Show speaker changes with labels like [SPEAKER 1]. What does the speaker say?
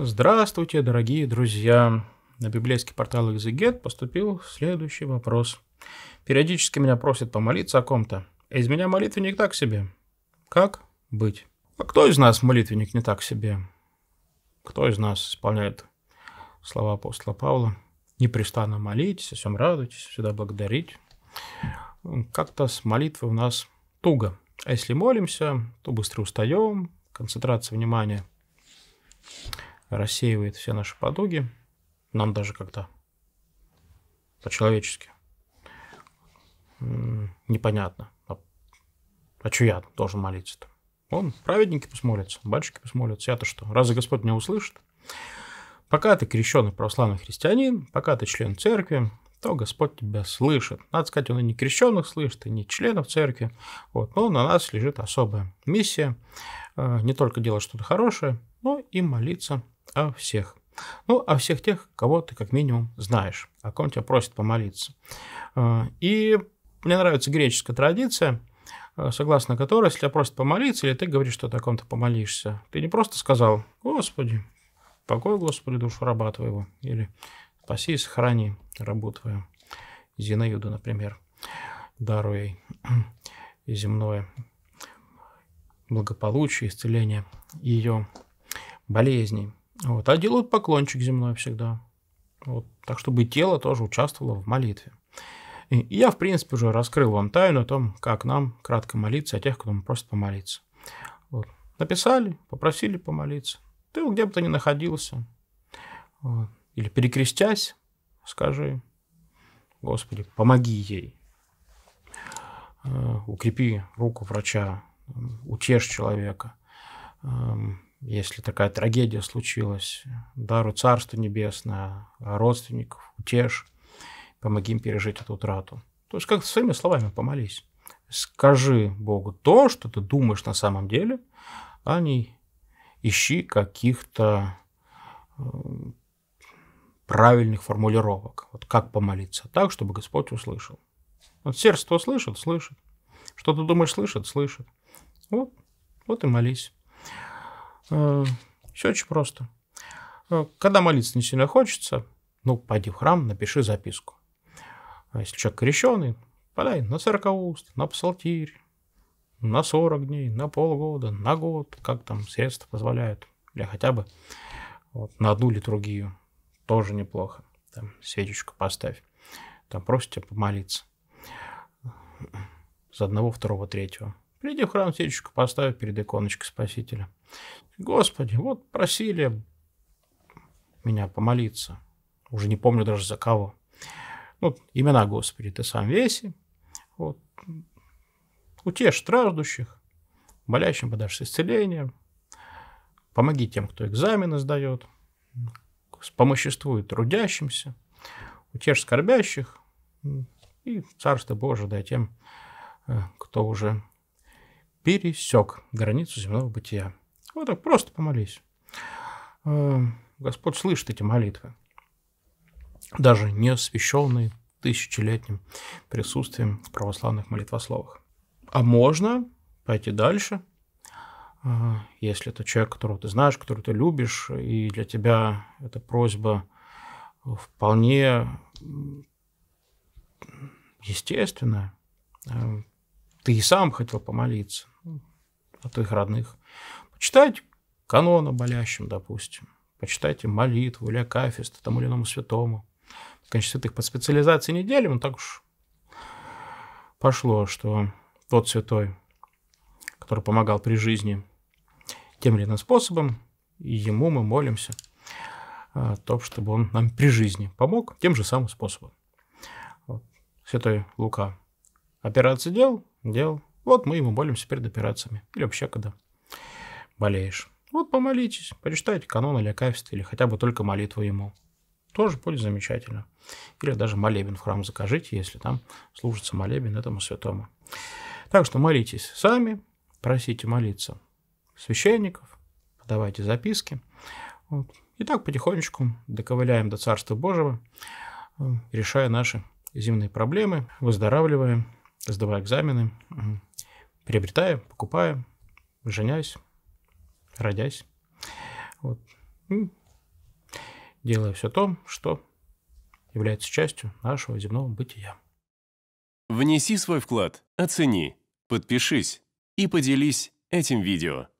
[SPEAKER 1] Здравствуйте, дорогие друзья! На библейский портал Exeget поступил следующий вопрос. Периодически меня просят помолиться о ком-то. А из меня молитвенник так себе. Как быть? А кто из нас молитвенник не так себе? Кто из нас исполняет слова апостола Павла? Непрестанно молитесь, о всем радуйтесь, всегда благодарить. Как-то с молитвой у нас туго. А если молимся, то быстро устаем, концентрация внимания – рассеивает все наши подуги. Нам даже когда по-человечески непонятно. А, а что я должен молиться-то? Он праведники посмолятся, батюшки посмолятся. Я-то что? Разве Господь меня услышит? Пока ты крещенный православный христианин, пока ты член церкви, то Господь тебя слышит. Надо сказать, он и не крещенных слышит, и не членов церкви. Вот. Но на нас лежит особая миссия. Э, не только делать что-то хорошее, но и молиться о всех. Ну, о всех тех, кого ты как минимум знаешь, о ком тебя просят помолиться. Э, и мне нравится греческая традиция, э, согласно которой, если тебя просят помолиться, или ты говоришь, что ты о ком-то помолишься, ты не просто сказал «Господи, покой, Господи, душу раба твоего», или «Спаси и сохрани рабу твою», Зинаиду, например, даруй ей земное благополучие, исцеление ее болезней. Вот, а делают поклончик земной всегда. Вот, так, чтобы тело тоже участвовало в молитве. И я, в принципе, уже раскрыл вам тайну о том, как нам кратко молиться о тех, кто нам просит помолиться. Вот. Написали, попросили помолиться. Ты где бы ты ни находился. Вот. Или перекрестясь, скажи, Господи, помоги ей. Э, укрепи руку врача, утешь человека, эм, если такая трагедия случилась, дару Царство Небесное, родственников, утешь, помоги им пережить эту утрату. То есть как своими словами помолись. Скажи Богу то, что ты думаешь на самом деле, а не ищи каких-то э, правильных формулировок. Вот как помолиться так, чтобы Господь услышал. Вот сердце то слышит, слышит. Что ты думаешь, слышит, слышит. Вот, вот и молись. Э, Все очень просто. Э, когда молиться не сильно хочется, ну, пойди в храм, напиши записку. А если человек крещеный, подай на церковуст, на псалтирь, на 40 дней, на полгода, на год, как там средства позволяют, или хотя бы вот, на одну литургию, тоже неплохо. Там свечечку поставь, там просите помолиться за одного, второго, третьего. Приди в храм, свечечку поставь перед иконочкой Спасителя. Господи, вот просили меня помолиться. Уже не помню даже за кого. Ну, имена Господи, ты сам веси. Вот. Утешь страждущих, болящим подашь исцеление. Помоги тем, кто экзамены сдает. Помоществуй трудящимся. Утешь скорбящих. И Царство Божие дай тем, э, кто уже пересек границу земного бытия. Вот так просто помолись. Э, Господь слышит эти молитвы, даже не освященные тысячелетним присутствием в православных молитвословах. А можно пойти дальше, э, если это человек, которого ты знаешь, которого ты любишь, и для тебя эта просьба вполне естественная, э, ты и сам хотел помолиться о твоих родных. Почитать канона болящим, допустим. Почитайте молитву или акафист тому или иному святому. Конечно, святых под специализацией не делим, но так уж пошло, что тот святой, который помогал при жизни тем или иным способом, и ему мы молимся о том, чтобы он нам при жизни помог тем же самым способом. Вот. Святой Лука операции делал, дел. Вот мы ему молимся перед операциями. Или вообще когда болеешь. Вот помолитесь, почитайте канон или акафист, или хотя бы только молитву ему. Тоже будет замечательно. Или даже молебен в храм закажите, если там служится молебен этому святому. Так что молитесь сами, просите молиться священников, подавайте записки. Вот. И так потихонечку доковыляем до Царства Божьего, э, решая наши земные проблемы, выздоравливаем сдавая экзамены, приобретая, покупая, женясь, родясь. Вот. Делая все то, что является частью нашего земного бытия. Внеси свой вклад, оцени, подпишись и поделись этим видео.